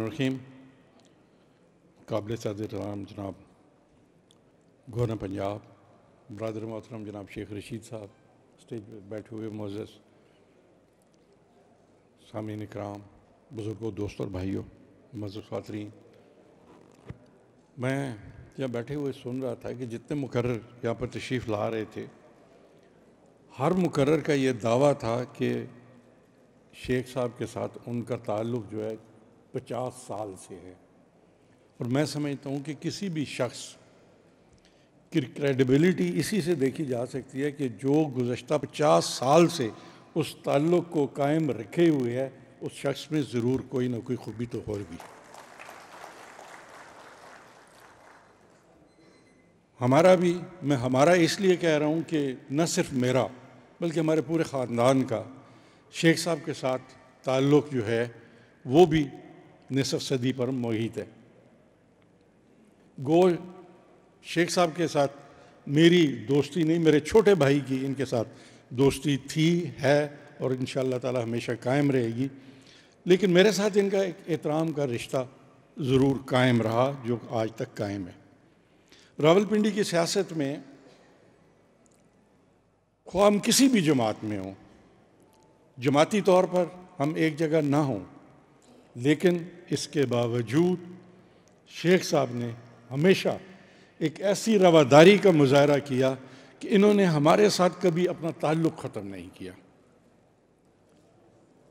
रहीम काबिल सदराम जनाब गवर्नर पंजाब बरदर मोहतरम जनाब शेख रशीद साहब स्टेज पर बैठे हुए मोजस सामीन कराम बुज़ुर्गों दोस्तों और भाइयों मजर खातरी मैं यहाँ बैठे हुए सुन रहा था कि जितने मुकर यहाँ पर तशरीफ़ ला रहे थे हर मुकर का ये दावा था कि शेख साहब के साथ उनका ताल्लुक़ जो है पचास साल से है और मैं समझता हूँ कि किसी भी शख्स की क्रेडिबिलिटी इसी से देखी जा सकती है कि जो गुज्त पचास साल से उस ताल्लुक़ को कायम रखे हुए है उस शख्स में ज़रूर कोई ना कोई खूबी तो हो भी हमारा भी मैं हमारा इसलिए कह रहा हूँ कि न सिर्फ मेरा बल्कि हमारे पूरे ख़ानदान का शेख साहब के साथ ताल्लुक़ जो है वो भी निसफ सदी पर मोहित है गो शेख साहब के साथ मेरी दोस्ती नहीं मेरे छोटे भाई की इनके साथ दोस्ती थी है और इन ताला हमेशा कायम रहेगी लेकिन मेरे साथ इनका एक एहतराम का रिश्ता ज़रूर कायम रहा जो आज तक कायम है रावलपिंडी की सियासत में ख़्वा हम किसी भी जमात में हों जमाती तौर पर हम एक जगह ना हों लेकिन इसके बावजूद शेख साहब ने हमेशा एक ऐसी रवादारी का मुजाहरा किया कि इन्होंने हमारे साथ कभी अपना ताल्लुक़ ख़त्म नहीं किया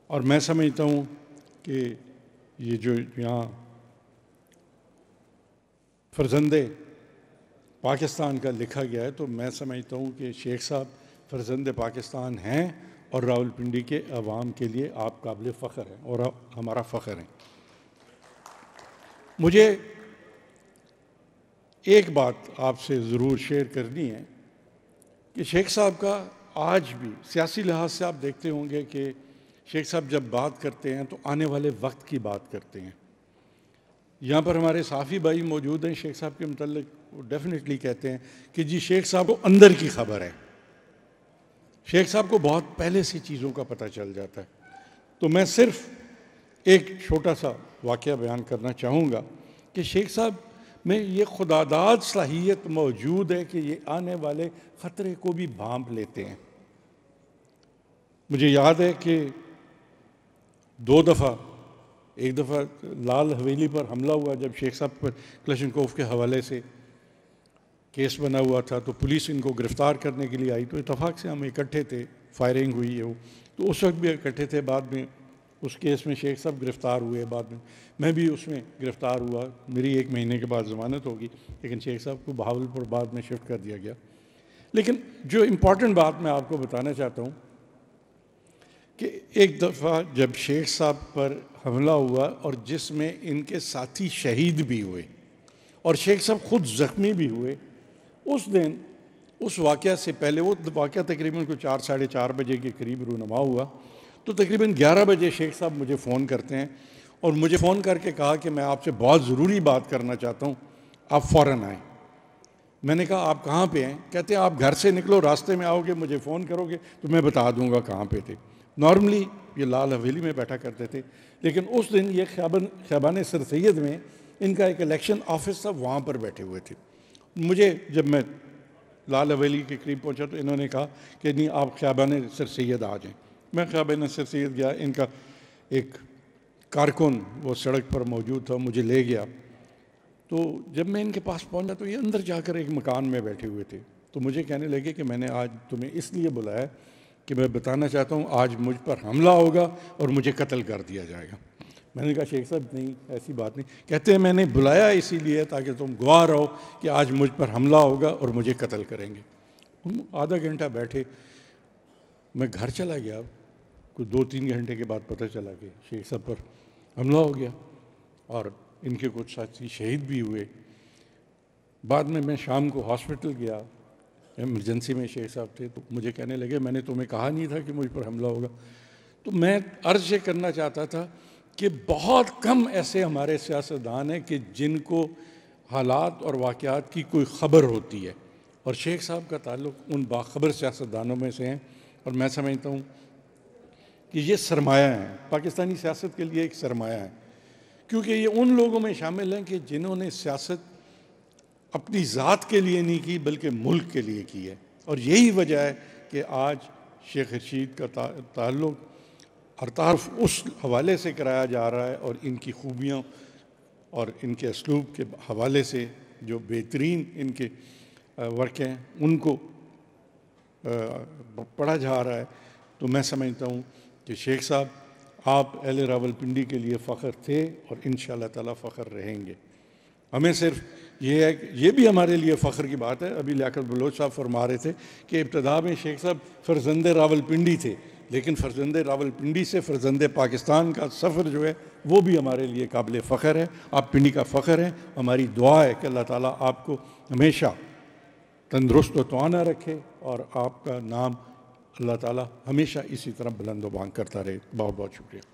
और मैं समझता हूँ कि ये जो यहाँ फरजंदे पाकिस्तान का लिखा गया है तो मैं समझता हूँ कि शेख साहब फरजंदे पाकिस्तान हैं और रावलपिंडी के अवाम के लिए आप काबिल फ़ख्र हैं और हमारा फ़ख्र हैं मुझे एक बात आपसे ज़रूर शेयर करनी है कि शेख साहब का आज भी सियासी लिहाज से आप देखते होंगे कि शेख साहब जब बात करते हैं तो आने वाले वक्त की बात करते हैं यहाँ पर हमारे साफ़ी भाई मौजूद हैं शेख साहब के मतलब डेफिनेटली कहते हैं कि जी शेख साहब को अंदर की खबर है शेख साहब को बहुत पहले से चीज़ों का पता चल जाता है तो मैं सिर्फ एक छोटा सा वाक़ बयान करना चाहूँगा कि शेख साहब में ये खुदादाद सलाहियत मौजूद है कि ये आने वाले ख़तरे को भी भांप लेते हैं मुझे याद है कि दो दफ़ा एक दफ़ा लाल हवेली पर हमला हुआ जब शेख साहब पर क्लशन के हवाले से केस बना हुआ था तो पुलिस इनको गिरफ्तार करने के लिए आई तो इतफाक़ से हम इकट्ठे थे फायरिंग हुई है वो तो उस वक्त भी इकट्ठे थे बाद में उस केस में शेख साहब गिरफ़्तार हुए बाद में मैं भी उसमें गिरफ़्तार हुआ मेरी एक महीने के बाद जमानत होगी लेकिन शेख साहब को बहावलपुर बाद में शिफ्ट कर दिया गया लेकिन जो इम्पॉर्टेंट बात मैं आपको बताना चाहता हूँ कि एक दफ़ा जब शेख साहब पर हमला हुआ और जिसमें इनके साथी शहीद भी हुए और शेख साहब खुद ज़ख्मी भी हुए उस दिन उस वाक़ से पहले वो वाक़ तकरीबन को चार साढ़े चार बजे के करीब रूनमा हुआ तो तकरीबन ग्यारह बजे शेख साहब मुझे फ़ोन करते हैं और मुझे फ़ोन करके कहा कि मैं आपसे बहुत ज़रूरी बात करना चाहता हूँ आप फ़ौर आएँ मैंने कहा आप कहाँ पे हैं कहते हैं आप घर से निकलो रास्ते में आओगे मुझे फ़ोन करोगे तो मैं बता दूंगा कहाँ पे थे नॉर्मली ये लाल हवेली में बैठा करते थे लेकिन उस दिन ये खैबान खैबान सर सैद में इनका एक इलेक्शन ऑफिस था वहाँ पर बैठे हुए थे मुझे जब मैं लाल हवेली के करीब पहुंचा तो इन्होंने कहा कि नहीं आप ख्याबान सर सैद आ जाएं मैं ख्याबान सर सैद गया इनका एक कारकुन वो सड़क पर मौजूद था मुझे ले गया तो जब मैं इनके पास पहुंचा तो ये अंदर जाकर एक मकान में बैठे हुए थे तो मुझे कहने लगे कि मैंने आज तुम्हें इसलिए बुलाया कि मैं बताना चाहता हूँ आज मुझ पर हमला होगा और मुझे कत्ल कर दिया जाएगा मैंने कहा शेख साहब नहीं ऐसी बात नहीं कहते हैं मैंने बुलाया इसीलिए ताकि तुम गवाह रहो कि आज मुझ पर हमला होगा और मुझे कत्ल करेंगे हम आधा घंटा बैठे मैं घर चला गया कुछ दो तीन घंटे के बाद पता चला कि शेख साहब पर हमला हो गया और इनके कुछ साथी शहीद भी हुए बाद में मैं शाम को हॉस्पिटल गया इमरजेंसी में शेख साहब थे तो मुझे कहने लगे मैंने तुम्हें कहा नहीं था कि मुझ पर हमला होगा तो मैं अर्ज ये करना चाहता था कि बहुत कम ऐसे हमारे सियासतदान हैं कि जिनको हालात और वाक़ात की कोई ख़बर होती है और शेख साहब का ताल्लुक उन बाखबर सियासतदानों में से हैं और मैं समझता हूँ कि ये सरमाया है पाकिस्तानी सियासत के लिए एक सरमाया है क्योंकि ये उन लोगों में शामिल हैं कि जिन्होंने सियासत अपनी ज़ात के लिए नहीं की बल्कि मुल्क के लिए की है और यही वजह है कि आज शेख रशीद का ताल्लुक़ और तारफ़ उस हवाले से कराया जा रहा है और इनकी खूबियों और इनके इसलूब के हवाले से जो बेहतरीन इनके वर्क हैं उनको पढ़ा जा रहा है तो मैं समझता हूँ कि शेख साहब आप रावल रावलपिंडी के लिए फ़ख्र थे और इन ताला फ़ख्र रहेंगे हमें सिर्फ ये है कि ये भी हमारे लिए फ़ख्र की बात है अभी लियात बलोच साहब फरमा रहे थे कि इब्तदा में शेख साहब फरजंद रावलपिंडी थे लेकिन फर्जंद रावलपिंडी से फर्जंद पाकिस्तान का सफ़र जो है वो भी हमारे लिए काबिल फ़ख्र है आप पिंडी का फ़ख्र है हमारी दुआ है कि अल्लाह ताला आपको हमेशा तंदरुस्त तोाना रखे और आपका नाम अल्लाह ताला हमेशा इसी तरह बुलंद वांग करता रहे बहुत बहुत शुक्रिया